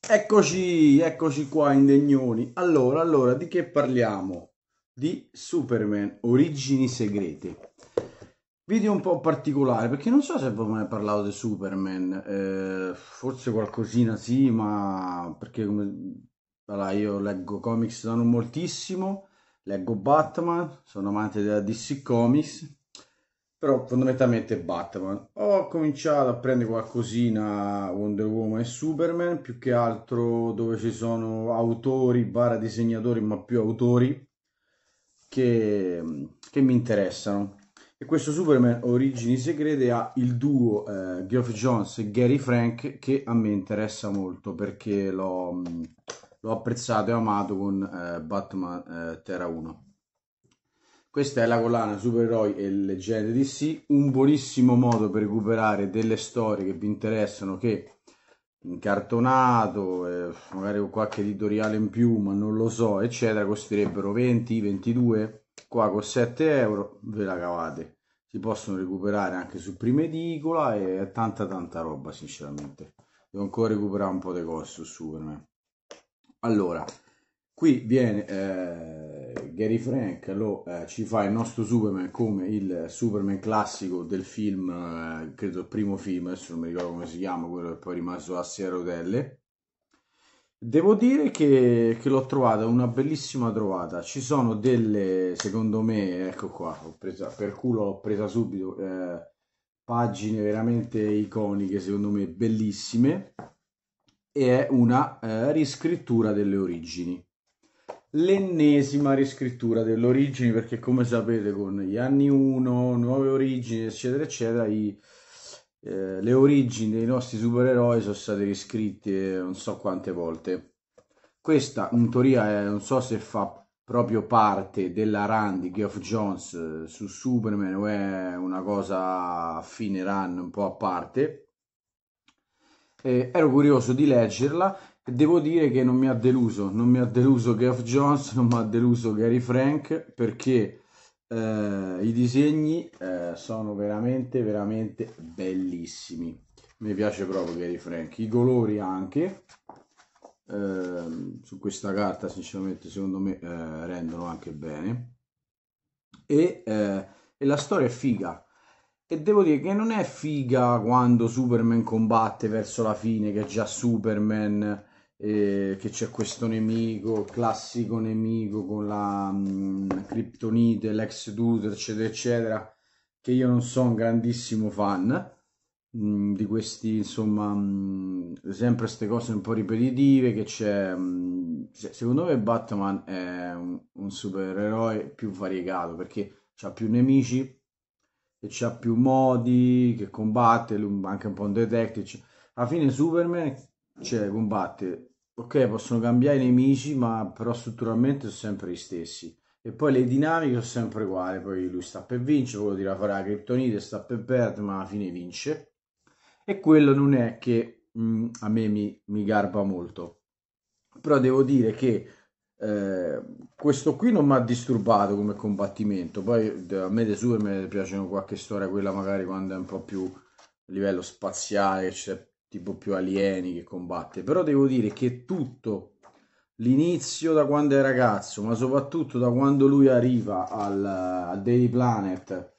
Eccoci, eccoci qua indegnoni. Allora, allora, di che parliamo? Di Superman Origini Segrete. Video un po' particolare, perché non so se avevo mai parlato di Superman, eh, forse qualcosina sì, ma perché come... Allora, io leggo comics da non moltissimo, leggo Batman, sono amante della DC Comics, però fondamentalmente Batman. Ho cominciato a prendere qualcosina Wonder Woman e Superman, più che altro dove ci sono autori, barra disegnatori, ma più autori che, che mi interessano. E questo Superman Origini Segrete ha il duo eh, Geoff Jones e Gary Frank che a me interessa molto perché l'ho, mm, l'ho apprezzato e amato con eh, Batman eh, Terra 1. Questa è la collana Supereroi e Leggende DC, un buonissimo modo per recuperare delle storie che vi interessano, che incartonato, eh, magari con qualche editoriale in più, ma non lo so, eccetera, costerebbero 20, 22, qua con 7 euro ve la cavate. Si possono recuperare anche su prima edicola e tanta tanta roba, sinceramente. Devo ancora recuperare un po' di cose su Superman. Allora, qui viene eh, Gary Frank lo, eh, ci fa il nostro Superman come il Superman classico del film, eh, credo il primo film, adesso non mi ricordo come si chiama, quello che poi è rimasto a Sierra rotelle. Devo dire che, che l'ho trovata una bellissima trovata. Ci sono delle, secondo me, ecco qua, ho preso, per culo l'ho presa subito, eh, pagine veramente iconiche, secondo me bellissime, e è una eh, riscrittura delle origini l'ennesima riscrittura delle origini perché come sapete con gli anni 1, nuove origini eccetera eccetera i, eh, le origini dei nostri supereroi sono state riscritte non so quante volte questa in teoria è, non so se fa proprio parte della run di Geoff Jones eh, su Superman o è una cosa a fine run un po' a parte eh, ero curioso di leggerla Devo dire che non mi ha deluso, non mi ha deluso Geoff Jones, non mi ha deluso Gary Frank perché eh, i disegni eh, sono veramente, veramente bellissimi. Mi piace proprio Gary Frank, i colori anche. Eh, su questa carta sinceramente secondo me eh, rendono anche bene e, eh, e la storia è figa e devo dire che non è figa quando Superman combatte verso la fine, che è già Superman eh, che c'è questo nemico, classico nemico con la mh, mm, Kryptonite, l'ex Duder, eccetera, eccetera, che io non sono un grandissimo fan mh, mm, di questi, insomma, mh, mm, sempre queste cose un po' ripetitive, che c'è... secondo me Batman è un, un supereroe più variegato, perché ha più nemici, che ha più modi, che combatte, anche un po' un detective. Alla fine Superman cioè, combatte. Ok, possono cambiare i nemici, ma però strutturalmente sono sempre gli stessi. E poi le dinamiche sono sempre uguali. Poi lui sta per vincere, quello tira fuori la criptonite, sta per perdere, ma alla fine vince. E quello non è che mh, mm, a me mi, mi garba molto. Però devo dire che eh, questo qui non mi ha disturbato come combattimento. Poi a me dei super mi piacciono qualche storia, quella magari quando è un po' più a livello spaziale, c'è tipo più alieni che combatte, però devo dire che tutto l'inizio da quando è ragazzo, ma soprattutto da quando lui arriva al, al Daily Planet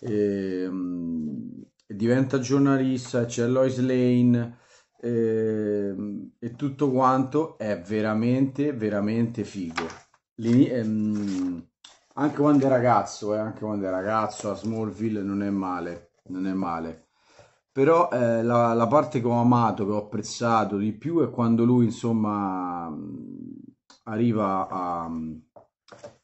e, ehm, e diventa giornalista, c'è cioè Lois Lane e, ehm, e tutto quanto è veramente veramente figo. L'in- ehm, anche quando è ragazzo, eh, anche quando è ragazzo a Smallville non è male, non è male però eh, la, la, parte che ho amato, che ho apprezzato di più è quando lui insomma mm, arriva a, mm,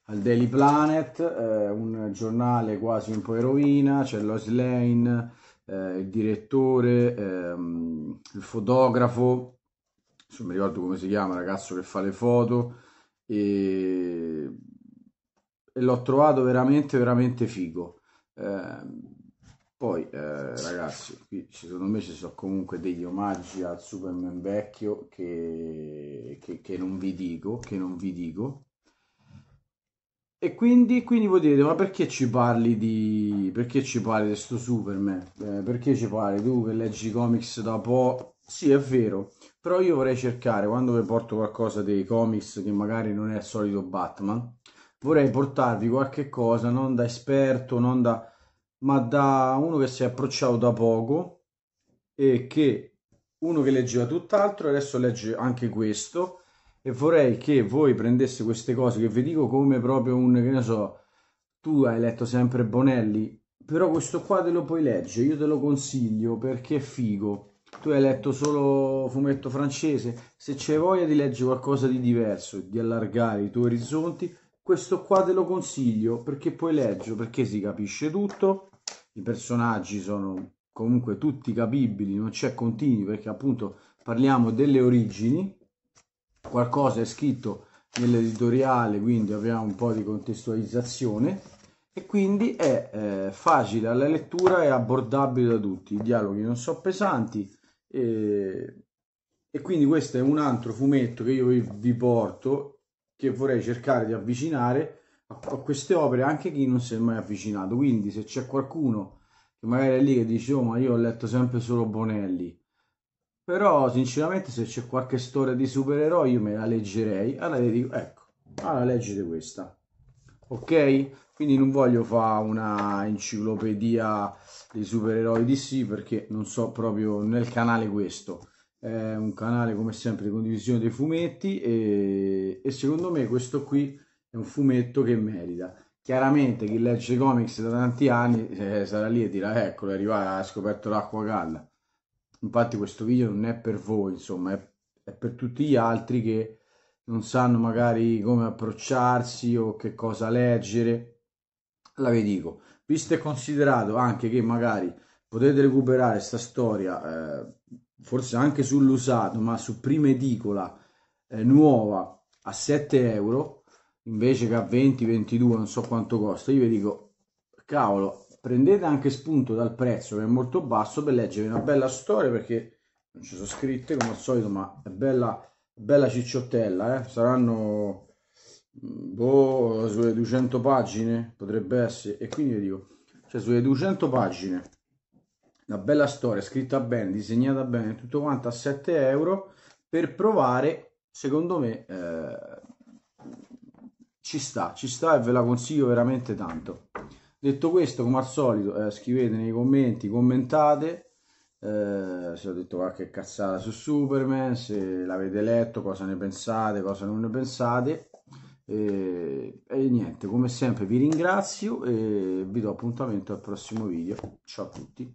al Daily Planet, eh, un giornale quasi un po' eroina, c'è cioè Lois Lane, eh, il direttore, ehm, il fotografo, non mi ricordo come si chiama, il ragazzo che fa le foto e, e l'ho trovato veramente veramente figo. Eh, poi, eh, ragazzi, qui secondo me ci sono comunque degli omaggi al Superman vecchio che, che, che non vi dico, che non vi dico. E quindi, quindi voi direte, ma perché ci parli di... perché ci parli di sto Superman? Eh, perché ci parli tu che leggi comics da po'? Sì, è vero, però io vorrei cercare, quando vi porto qualcosa dei comics che magari non è il solito Batman, vorrei portarvi qualche cosa non da esperto, non da ma da uno che si è approcciato da poco e che uno che leggeva tutt'altro adesso legge anche questo e vorrei che voi prendeste queste cose che vi dico come proprio un che ne so tu hai letto sempre Bonelli però questo qua te lo puoi leggere io te lo consiglio perché è figo tu hai letto solo fumetto francese se c'è voglia di leggere qualcosa di diverso di allargare i tuoi orizzonti questo qua te lo consiglio perché poi leggio, perché si capisce tutto, i personaggi sono comunque tutti capibili, non c'è continui perché appunto parliamo delle origini, qualcosa è scritto nell'editoriale, quindi abbiamo un po' di contestualizzazione e quindi è eh, facile alla lettura e abbordabile da tutti, i dialoghi non sono pesanti e, eh, e quindi questo è un altro fumetto che io vi porto che vorrei cercare di avvicinare a, a queste opere anche chi non si è mai avvicinato. Quindi se c'è qualcuno che magari è lì che dice oh ma io ho letto sempre solo Bonelli, però sinceramente se c'è qualche storia di supereroi io me la leggerei, allora vi dico ecco, allora leggete questa. Ok? Quindi non voglio fare una enciclopedia dei supereroi di sì, perché non so proprio nel canale questo è un canale come sempre di condivisione dei fumetti e, e secondo me questo qui è un fumetto che merita. Chiaramente chi legge comics da tanti anni eh, sarà lì e dirà eccolo è arrivato, ha scoperto l'acqua calda. Infatti questo video non è per voi, insomma, è, è per tutti gli altri che non sanno magari come approcciarsi o che cosa leggere. La vi dico, visto e considerato anche che magari potete recuperare questa storia eh, forse anche sull'usato, ma su prima edicola eh, nuova a 7 euro invece che a 20, 22, non so quanto costa, io vi dico, cavolo, prendete anche spunto dal prezzo che è molto basso per leggere una bella storia perché non ci sono scritte come al solito, ma è bella, bella cicciottella, eh? saranno mm, boh, sulle 200 pagine, potrebbe essere, e quindi vi dico, cioè sulle 200 pagine una bella storia scritta bene, disegnata bene, tutto quanto a 7 euro per provare, secondo me eh, ci sta, ci sta e ve la consiglio veramente tanto. Detto questo, come al solito, eh, scrivete nei commenti, commentate, eh, se ho detto qualche cazzata su Superman, se l'avete letto, cosa ne pensate, cosa non ne pensate. E, e niente, come sempre vi ringrazio e vi do appuntamento al prossimo video. Ciao a tutti.